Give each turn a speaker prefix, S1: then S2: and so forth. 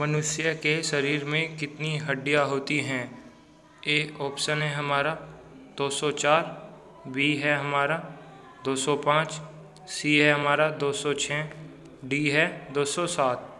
S1: मनुष्य के शरीर में कितनी हड्डियाँ होती हैं ए ऑप्शन है हमारा 204 बी है हमारा 205 सी है हमारा 206 डी है 207